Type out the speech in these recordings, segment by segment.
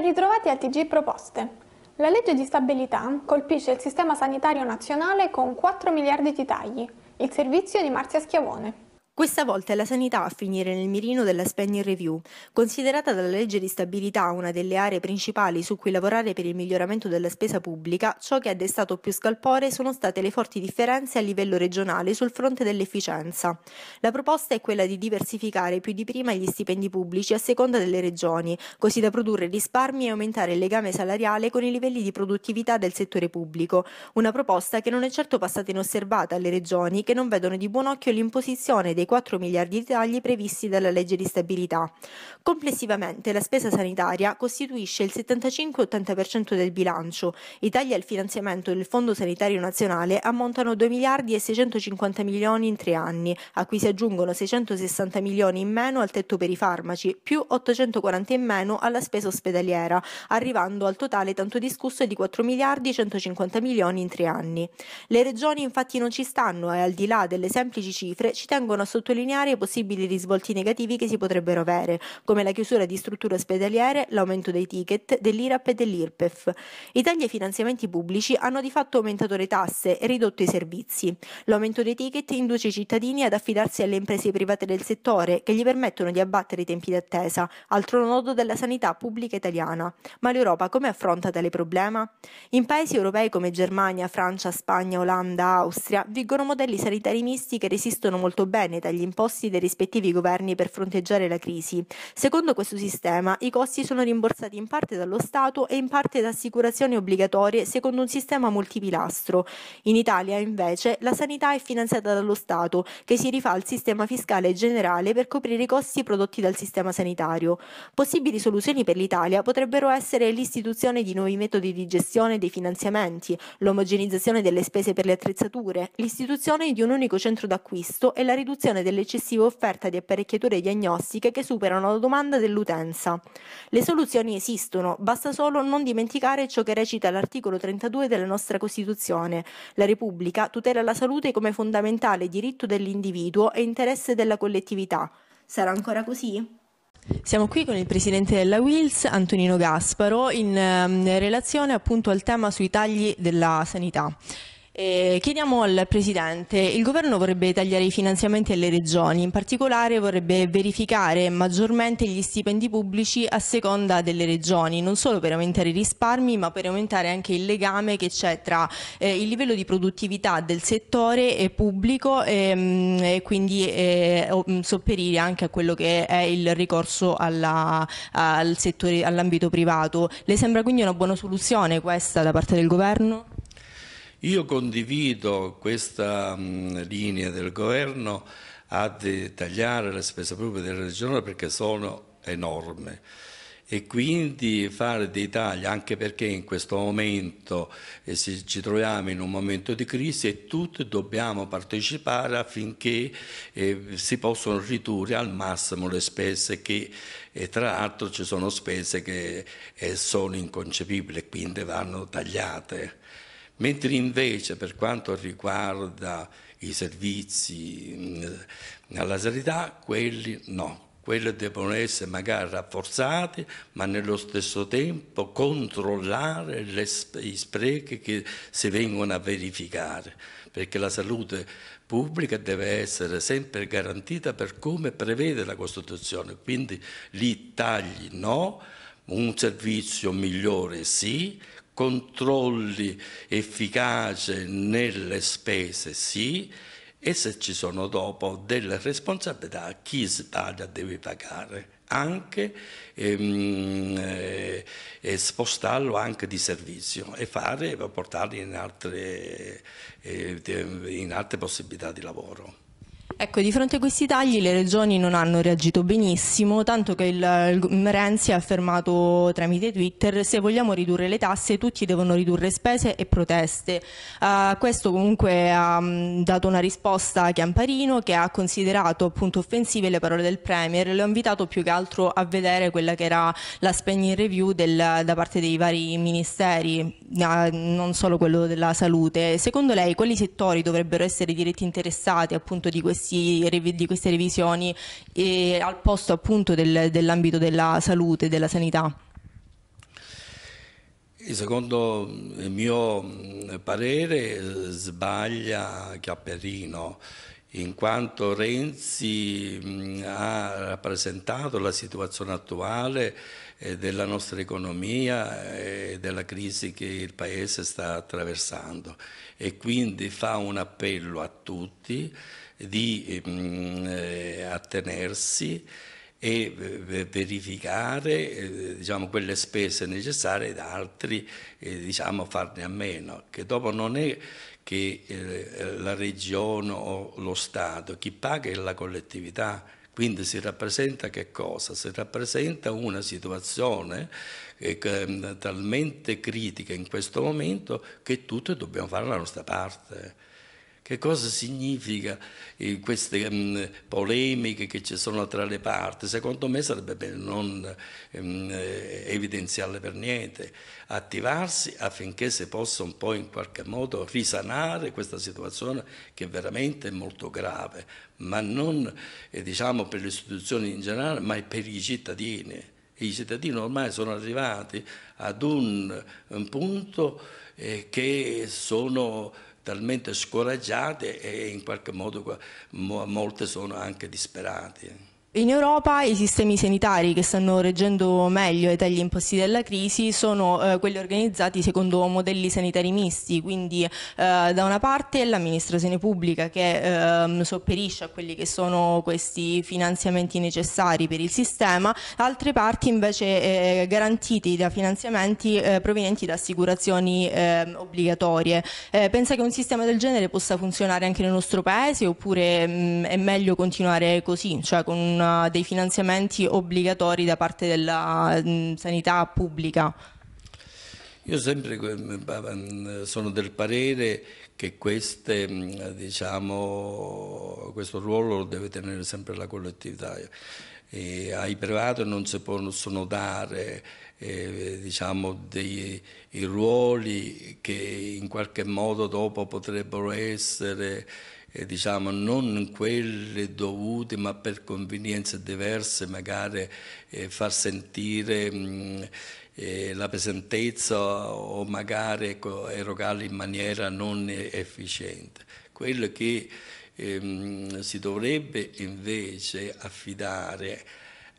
Ben ritrovati al TG Proposte. La legge di stabilità colpisce il sistema sanitario nazionale con 4 miliardi di tagli, il servizio di Marzia Schiavone. Questa volta è la sanità a finire nel mirino della spending review, considerata dalla legge di stabilità una delle aree principali su cui lavorare per il miglioramento della spesa pubblica, ciò che ha destato più scalpore sono state le forti differenze a livello regionale sul fronte dell'efficienza. La proposta è quella di diversificare più di prima gli stipendi pubblici a seconda delle regioni, così da produrre risparmi e aumentare il legame salariale con i livelli di produttività del settore pubblico, una proposta che non è certo passata inosservata alle regioni che non vedono di buon occhio l'imposizione dei 4 miliardi di tagli previsti dalla legge di stabilità. Complessivamente la spesa sanitaria costituisce il 75-80% del bilancio. I tagli al finanziamento del Fondo Sanitario Nazionale ammontano 2 miliardi e 650 milioni in tre anni, a cui si aggiungono 660 milioni in meno al tetto per i farmaci, più 840 in meno alla spesa ospedaliera, arrivando al totale tanto discusso di 4 miliardi e 150 milioni in tre anni. Le regioni infatti non ci stanno e al di là delle semplici cifre ci tengono a sottolineare sottolineare i possibili risvolti negativi che si potrebbero avere, come la chiusura di strutture ospedaliere, l'aumento dei ticket, dell'IRAP e dell'IRPEF. I tagli ai finanziamenti pubblici hanno di fatto aumentato le tasse e ridotto i servizi. L'aumento dei ticket induce i cittadini ad affidarsi alle imprese private del settore, che gli permettono di abbattere i tempi d'attesa, altro nodo della sanità pubblica italiana. Ma l'Europa come affronta tale problema? In paesi europei come Germania, Francia, Spagna, Olanda, Austria, vigono modelli sanitari misti che resistono molto bene moneta agli imposti dei rispettivi governi per fronteggiare la crisi. Secondo questo sistema, i costi sono rimborsati in parte dallo Stato e in parte da assicurazioni obbligatorie secondo un sistema multipilastro. In Italia, invece, la sanità è finanziata dallo Stato, che si rifà al sistema fiscale generale per coprire i costi prodotti dal sistema sanitario. Possibili soluzioni per l'Italia potrebbero essere l'istituzione di nuovi metodi di gestione dei finanziamenti, l'omogenizzazione delle spese per le attrezzature, l'istituzione di un unico centro d'acquisto e la riduzione diminuzione dell'eccessiva offerta di apparecchiature diagnostiche che superano la domanda dell'utenza. Le soluzioni esistono, basta solo non dimenticare ciò che recita l'articolo 32 della nostra Costituzione. La Repubblica tutela la salute come fondamentale diritto dell'individuo e interesse della collettività. Sarà ancora così? Siamo qui con il presidente della WILS, Antonino Gasparo, in ehm, relazione appunto al tema sui tagli della sanità. Eh, chiediamo al Presidente, il Governo vorrebbe tagliare i finanziamenti alle regioni, in particolare vorrebbe verificare maggiormente gli stipendi pubblici a seconda delle regioni, non solo per aumentare i risparmi ma per aumentare anche il legame che c'è tra eh, il livello di produttività del settore pubblico e, ehm, mh, e quindi eh, mm, sopperire anche a quello che è il ricorso all'ambito all privato. Le sembra quindi una buona soluzione questa da parte del Governo? Io condivido questa mm, linea del governo a tagliare le spese pubbliche della regione perché sono enorme e quindi fare dei tagli anche perché in questo momento eh, ci troviamo in un momento di crisi e tutti dobbiamo partecipare affinché eh, si possano ridurre al massimo le spese che e eh, tra l'altro ci sono spese che sono inconcepibili e quindi vanno tagliate mentre invece per quanto riguarda i servizi alla sanità, quelli no, quelli devono essere magari rafforzati, ma nello stesso tempo controllare gli sprechi che si vengono a verificare, perché la salute pubblica deve essere sempre garantita per come prevede la Costituzione, quindi lì tagli no, un servizio migliore sì, controlli efficaci nelle spese sì, e se ci sono dopo delle responsabilità chi sbaglia deve pagare anche ehm, eh, e eh, spostarlo anche di servizio e fare, portarli in altre, eh, in altre possibilità di lavoro. Ecco, di fronte a questi tagli le regioni non hanno reagito benissimo, tanto che il, il Renzi ha affermato tramite Twitter se vogliamo ridurre le tasse tutti devono ridurre spese e proteste. Uh, questo comunque ha um, dato una risposta a Chiamparino che ha considerato appunto offensive le parole del Premier, l'ho invitato più che altro a vedere quella che era la spending review del, da parte dei vari ministeri, uh, non solo quello della salute. Secondo lei quali settori dovrebbero essere diretti interessati appunto di questi questi, di queste revisioni eh, al posto appunto del, dell'ambito della salute e della sanità? Secondo il mio mm, parere sbaglia Chiapperino in quanto Renzi mm, ha rappresentato la situazione attuale eh, della nostra economia eh, e della crisi che il Paese sta attraversando e quindi fa un appello a tutti di mh, ehm, eh, attenersi e verificare eh, diciamo, quelle spese necessarie ed altri eh, diciamo, farne a meno, che dopo non è che eh, la regione o lo Stato, chi paga è la collettività, quindi si rappresenta che cosa? Si rappresenta una situazione ehm, talmente critica in questo momento che tutti dobbiamo fare la nostra parte. Che cosa significa eh, queste mh, mm, polemiche che ci sono tra le parti? Secondo me sarebbe bene non mh, mm, eh, evidenziarle per niente, attivarsi affinché si possa un po' in qualche modo risanare questa situazione che veramente è molto grave, ma non eh, diciamo, per le istituzioni in generale, ma per i cittadini i cittadini ormai sono arrivati ad un, un punto eh, che sono talmente scoraggiate e in qualche modo molte sono anche disperate. In Europa i sistemi sanitari che stanno reggendo meglio ai tagli imposti dalla crisi sono eh, quelli organizzati secondo modelli sanitari misti, quindi eh, da una parte l'amministrazione pubblica che eh, sopperisce a quelli che sono questi finanziamenti necessari per il sistema, altre parti invece eh, garantiti da finanziamenti eh, provenienti da assicurazioni ehm, obbligatorie. Eh, pensa che un sistema del genere possa funzionare anche nel nostro paese oppure mh, mm, è meglio continuare così, cioè con una eh, dei finanziamenti obbligatori da parte della mm, sanità pubblica? Io sempre mm, mm, sono del parere che queste, diciamo, questo ruolo lo deve tenere sempre la collettività. E ai privati non si possono dare eh, diciamo, dei ruoli che in qualche modo dopo potrebbero essere eh, diciamo, non quelli dovuti ma per convenienze diverse magari eh, far sentire mh, mm, eh, la pesantezza o magari ecco, erogarli in maniera non efficiente. Quello che ehm, si dovrebbe invece affidare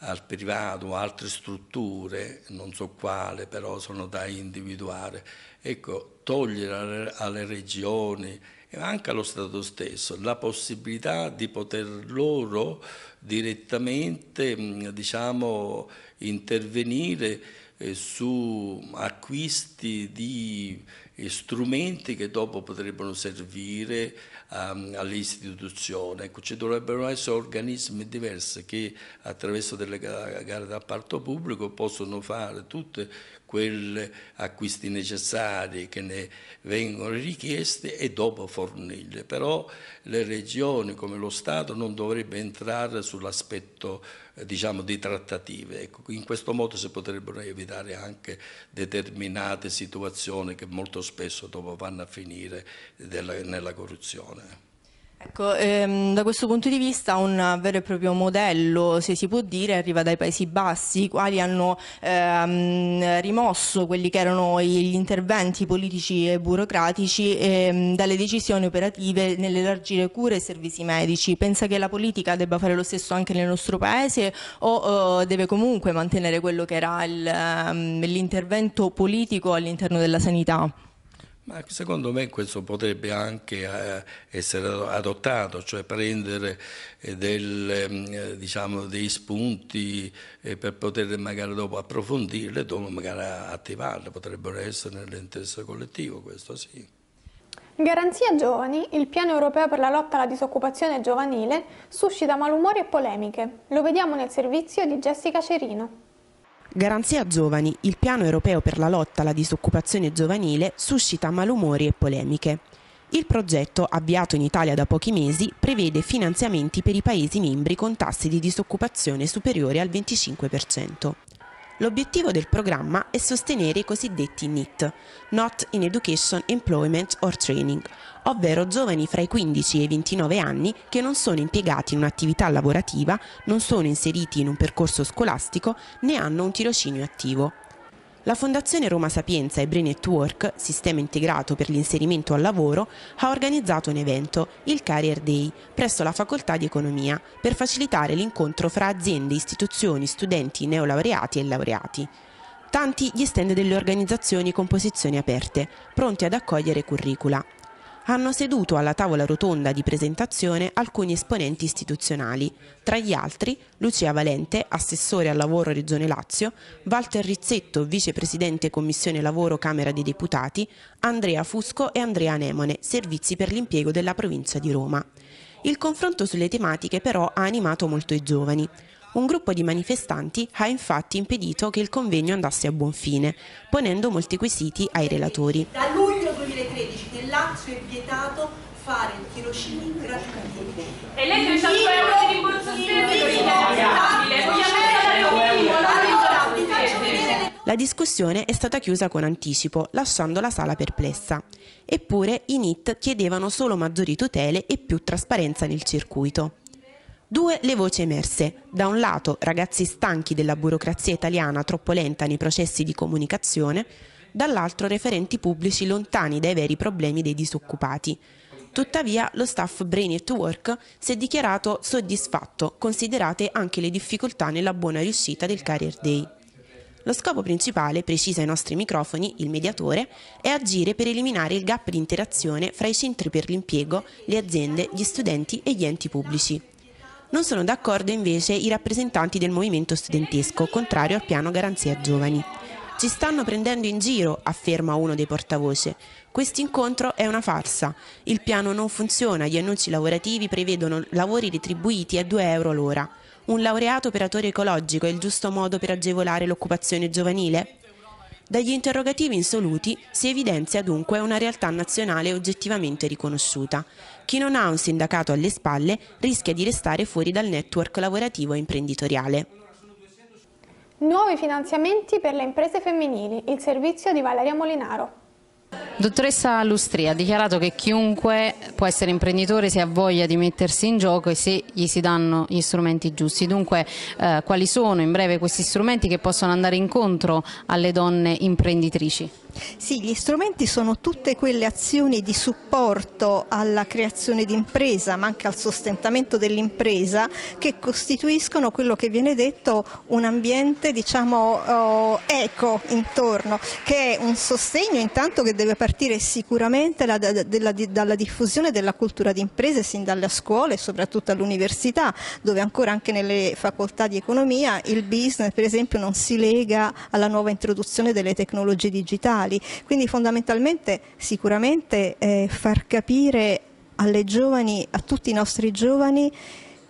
al privato, altre strutture, non so quale, però sono da individuare. Ecco, togliere alle regioni e anche allo Stato stesso la possibilità di poter loro direttamente diciamo, intervenire eh, su acquisti di eh, strumenti che dopo potrebbero servire um, all'istituzione. Ecco, ci dovrebbero essere organismi diversi che attraverso delle gare d'appalto pubblico possono fare tutti quegli acquisti necessari che ne vengono richiesti e dopo fornirli. Però le regioni come lo Stato non dovrebbero entrare sull'aspetto eh, diciamo, di trattative. Ecco, in questo modo si potrebbero evitare anche determinate situazioni che molto spesso dopo vanno a finire della, nella corruzione regione. Ecco, ehm, da questo punto di vista un vero e proprio modello, se si può dire, arriva dai Paesi Bassi, i quali hanno ehm, rimosso quelli che erano gli interventi politici e burocratici ehm, dalle decisioni operative nell'elargire cure e servizi medici. Pensa che la politica debba fare lo stesso anche nel nostro Paese o eh, deve comunque mantenere quello che era ehm, l'intervento politico all'interno della sanità? Ma secondo me questo potrebbe anche eh, essere adottato, cioè prendere eh, del, eh, diciamo, dei spunti per poter magari dopo e dopo magari attivarle, potrebbero essere nell'interesse collettivo, questo sì. Garanzia Giovani, il piano europeo per la lotta alla disoccupazione giovanile, suscita malumori e polemiche. Lo vediamo nel servizio di Jessica Cerino. Garanzia Giovani, il piano europeo per la lotta alla disoccupazione giovanile suscita malumori e polemiche. Il progetto, avviato in Italia da pochi mesi, prevede finanziamenti per i Paesi membri con tassi di disoccupazione superiori al 25%. L'obiettivo del programma è sostenere i cosiddetti NEET, Not in Education, Employment or Training, ovvero giovani fra i 15 e i 29 anni che non sono impiegati in un'attività lavorativa, non sono inseriti in un percorso scolastico né hanno un tirocinio attivo la Fondazione Roma Sapienza e Brain Network, sistema integrato per l'inserimento al lavoro, ha organizzato un evento, il Career Day, presso la Facoltà di Economia, per facilitare l'incontro fra aziende, istituzioni, studenti, neolaureati e laureati. Tanti gli stand delle organizzazioni con posizioni aperte, pronti ad accogliere curricula hanno seduto alla tavola rotonda di presentazione alcuni esponenti istituzionali, tra gli altri Lucia Valente, assessore al lavoro Regione Lazio, Walter Rizzetto, vicepresidente Commissione Lavoro Camera dei Deputati, Andrea Fusco e Andrea Nemone, servizi per l'impiego della provincia di Roma. Il confronto sulle tematiche però ha animato molto i giovani. Un gruppo di manifestanti ha infatti impedito che il convegno andasse a buon fine, ponendo molti quesiti ai relatori. Da luglio laccio è vietato fare il tirocinio gratuito. E lei 300 euro di rimborso spese in Italia. La discussione è stata chiusa con anticipo, lasciando la sala perplessa. Eppure i NIT chiedevano solo maggiori tutele e più trasparenza nel circuito. Due le voci emerse. Da un lato ragazzi stanchi della burocrazia italiana troppo lenta nei processi di comunicazione, dall'altro referenti pubblici lontani dai veri problemi dei disoccupati. Tuttavia lo staff Brain at Work si è dichiarato soddisfatto, considerate anche le difficoltà nella buona riuscita del Career Day. Lo scopo principale, precisa ai nostri microfoni, il mediatore, è agire per eliminare il gap di interazione fra i centri per l'impiego, le aziende, gli studenti e gli enti pubblici. Non sono d'accordo invece i rappresentanti del movimento studentesco, contrario al piano Garanzia Giovani. Ci stanno prendendo in giro, afferma uno dei portavoce. Questo incontro è una farsa. Il piano non funziona, gli annunci lavorativi prevedono lavori retribuiti a 2 euro l'ora. Un laureato operatore ecologico è il giusto modo per agevolare l'occupazione giovanile? Dagli interrogativi insoluti si evidenzia dunque una realtà nazionale oggettivamente riconosciuta. Chi non ha un sindacato alle spalle rischia di restare fuori dal network lavorativo e imprenditoriale. Nuovi finanziamenti per le imprese femminili, il servizio di Valeria Molinaro. Dottoressa Lustria ha dichiarato che chiunque può essere imprenditore se ha voglia di mettersi in gioco e se gli si danno gli strumenti giusti. Dunque, eh, quali sono in breve questi strumenti che possono andare incontro alle donne imprenditrici? Sì, gli strumenti sono tutte quelle azioni di supporto alla creazione d'impresa ma anche al sostentamento dell'impresa, che costituiscono quello che viene detto un ambiente, diciamo, oh, eco intorno, che è un sostegno intanto che deve partire sicuramente la, da, della, dalla diffusione della cultura d'impresa sin dalle scuole e soprattutto all'università, dove ancora anche nelle facoltà di economia il business per esempio non si lega alla nuova introduzione delle tecnologie digitali. Quindi fondamentalmente sicuramente eh, far capire alle giovani, a tutti i nostri giovani,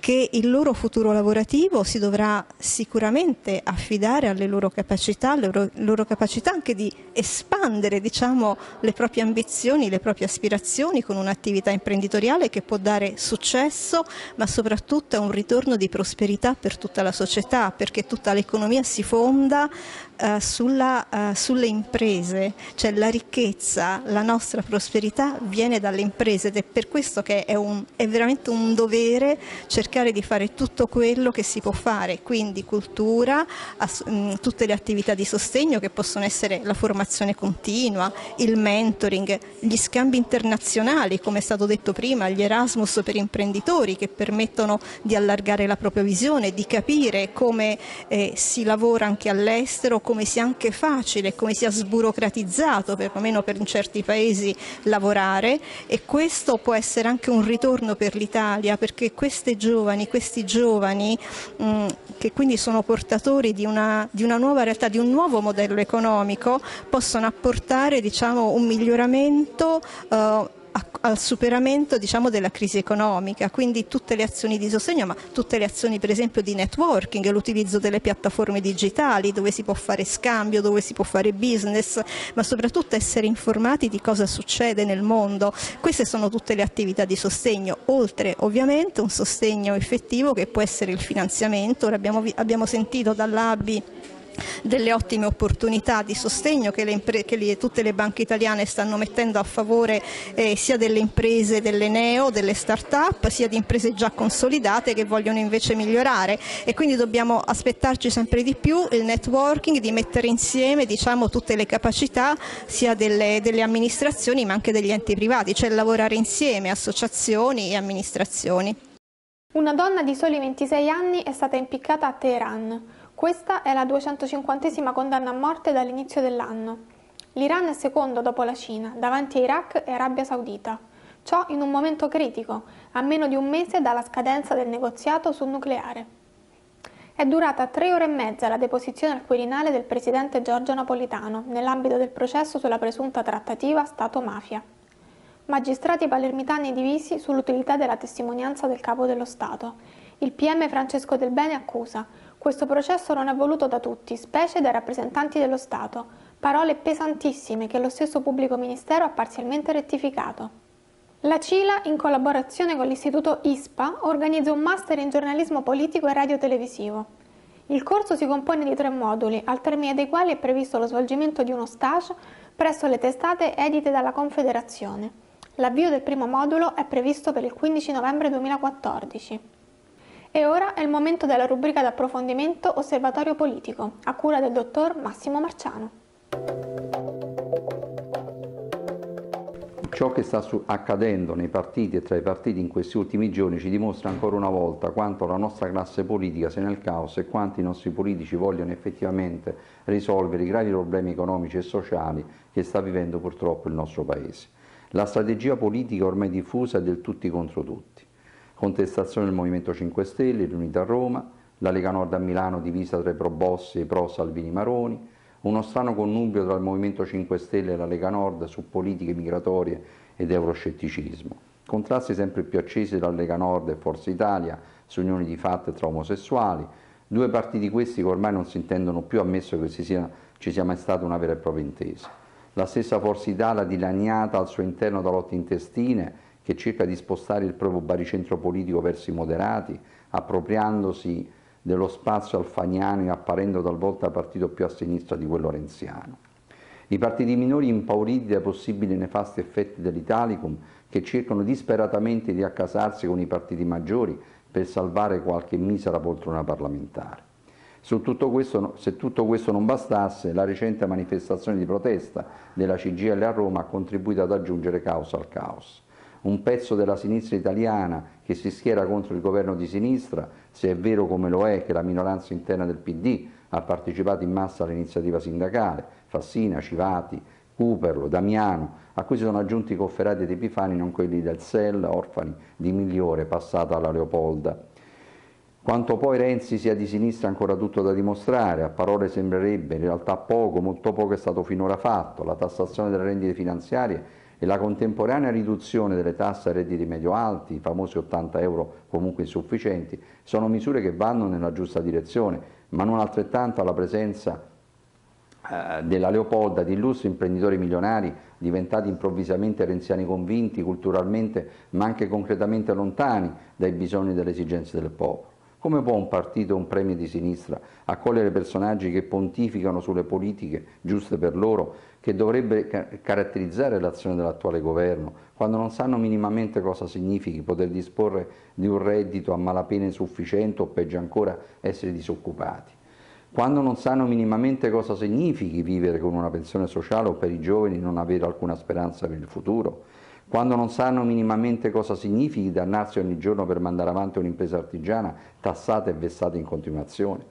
che il loro futuro lavorativo si dovrà sicuramente affidare alle loro capacità, alle loro, loro capacità anche di espandere diciamo, le proprie ambizioni, le proprie aspirazioni con un'attività imprenditoriale che può dare successo ma soprattutto un ritorno di prosperità per tutta la società perché tutta l'economia si fonda eh, sulla, eh, sulle imprese, cioè la ricchezza, la nostra prosperità viene dalle imprese ed è per questo che è, un, è veramente un dovere cercare di fare tutto quello che si può fare, quindi cultura, ass- mh, mm, tutte le attività di sostegno che possono essere la formazione continua, il mentoring, gli scambi internazionali, come è stato detto prima, gli Erasmus per imprenditori che permettono di allargare la propria visione, di capire come eh, si lavora anche all'estero, come sia anche facile, come sia sburocratizzato perlomeno per in certi paesi lavorare e questo può essere anche un ritorno per l'Italia perché queste giovani, questi giovani mh, mm, che quindi sono portatori di una, di una, nuova realtà, di un nuovo modello economico possono apportare diciamo, un miglioramento eh, al superamento diciamo, della crisi economica, quindi tutte le azioni di sostegno, ma tutte le azioni per esempio di networking, l'utilizzo delle piattaforme digitali dove si può fare scambio, dove si può fare business, ma soprattutto essere informati di cosa succede nel mondo. Queste sono tutte le attività di sostegno, oltre ovviamente un sostegno effettivo che può essere il finanziamento, ora abbiamo, abbiamo sentito dall'ABI delle ottime opportunità di sostegno che, le, che le, tutte le banche italiane stanno mettendo a favore eh, sia delle imprese, delle neo, delle start-up, sia di imprese già consolidate che vogliono invece migliorare e quindi dobbiamo aspettarci sempre di più il networking, di mettere insieme diciamo, tutte le capacità sia delle, delle, amministrazioni ma anche degli enti privati, cioè lavorare insieme associazioni e amministrazioni. Una donna di soli 26 anni è stata impiccata a Teheran. Questa è la 250esima condanna a morte dall'inizio dell'anno. L'Iran è secondo dopo la Cina, davanti a Iraq e Arabia Saudita. Ciò in un momento critico, a meno di un mese dalla scadenza del negoziato sul nucleare. È durata tre ore e mezza la deposizione al Quirinale del presidente Giorgio Napolitano nell'ambito del processo sulla presunta trattativa Stato-mafia. Magistrati palermitani divisi sull'utilità della testimonianza del capo dello Stato. Il PM Francesco Del Bene accusa questo processo non è voluto da tutti, specie dai rappresentanti dello Stato, parole pesantissime che lo stesso pubblico ministero ha parzialmente rettificato. La CILA, in collaborazione con l'istituto ISPA, organizza un master in giornalismo politico e radiotelevisivo. Il corso si compone di tre moduli, al termine dei quali è previsto lo svolgimento di uno stage presso le testate edite dalla Confederazione. L'avvio del primo modulo è previsto per il 15 novembre 2014. E ora è il momento della rubrica d'approfondimento Osservatorio Politico, a cura del dottor Massimo Marciano. Ciò che sta accadendo nei partiti e tra i partiti in questi ultimi giorni ci dimostra ancora una volta quanto la nostra classe politica sia nel caos e quanto i nostri politici vogliono effettivamente risolvere i gravi problemi economici e sociali che sta vivendo purtroppo il nostro Paese. La strategia politica ormai diffusa è del tutti contro tutti contestazione del Movimento 5 Stelle, riunita a Roma, la Lega Nord a Milano divisa tra i pro Bossi e i pro Salvini Maroni, uno strano connubio tra il Movimento 5 Stelle e la Lega Nord su politiche migratorie ed euroscetticismo, contrasti sempre più accesi tra Lega Nord e Forza Italia su unioni di fatto tra omosessuali, due partiti questi che ormai non si intendono più ammesso che ci sia, ci sia mai stata una vera e propria intesa. La stessa Forza Italia dilaniata al suo interno da lotte intestine che cerca di spostare il proprio baricentro politico verso i moderati, appropriandosi dello spazio alfaniano e apparendo talvolta partito più a sinistra di quello renziano. I partiti minori impauriti dai possibili nefasti effetti dell'Italicum, che cercano disperatamente di accasarsi con i partiti maggiori per salvare qualche misera poltrona parlamentare. Tutto questo, se tutto questo non bastasse, la recente manifestazione di protesta della CGL a Roma ha contribuito ad aggiungere caos al caos un pezzo della sinistra italiana che si schiera contro il governo di sinistra, se è vero come lo è che la minoranza interna del PD ha partecipato in massa all'iniziativa sindacale, Fassina, Civati, Cuperlo, Damiano, a cui si sono aggiunti i cofferati ed epifani, non quelli del SEL, orfani di Migliore, passata alla Leopolda. Quanto poi Renzi sia di sinistra ancora tutto da dimostrare, a parole sembrerebbe, in realtà poco, molto poco è stato finora fatto, la tassazione delle rendite finanziarie e la contemporanea riduzione delle tasse a redditi medio-alti, i famosi 80 euro comunque insufficienti, sono misure che vanno nella giusta direzione, ma non altrettanto alla presenza eh, della Leopolda di illustri imprenditori milionari diventati improvvisamente renziani convinti, culturalmente ma anche concretamente lontani dai bisogni e dalle esigenze del popolo. Come può un partito un premio di sinistra accogliere personaggi che pontificano sulle politiche giuste per loro, che dovrebbe caratterizzare l'azione dell'attuale governo, quando non sanno minimamente cosa significhi poter disporre di un reddito a malapena insufficiente o peggio ancora essere disoccupati? Quando non sanno minimamente cosa significhi vivere con una pensione sociale o per i giovani non avere alcuna speranza per il futuro? quando non sanno minimamente cosa significhi dannarsi ogni giorno per mandare avanti un'impresa artigiana tassata e vessata in continuazione.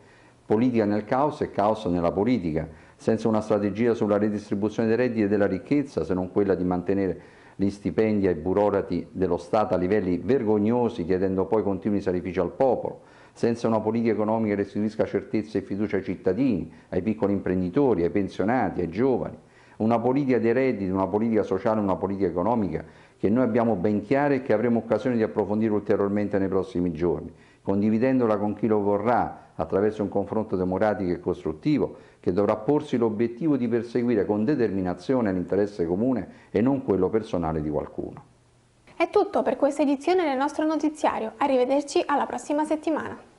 Politica nel caos e caos nella politica, senza una strategia sulla redistribuzione dei redditi e della ricchezza, se non quella di mantenere gli stipendi ai burocrati dello Stato a livelli vergognosi, chiedendo poi continui sacrifici al popolo, senza una politica economica che restituisca certezza e fiducia ai cittadini, ai piccoli imprenditori, ai pensionati, ai giovani una politica dei redditi, una politica sociale, una politica economica che noi abbiamo ben chiara e che avremo occasione di approfondire ulteriormente nei prossimi giorni, condividendola con chi lo vorrà attraverso un confronto democratico e costruttivo che dovrà porsi l'obiettivo di perseguire con determinazione l'interesse comune e non quello personale di qualcuno. È tutto per questa edizione del nostro notiziario, arrivederci alla prossima settimana.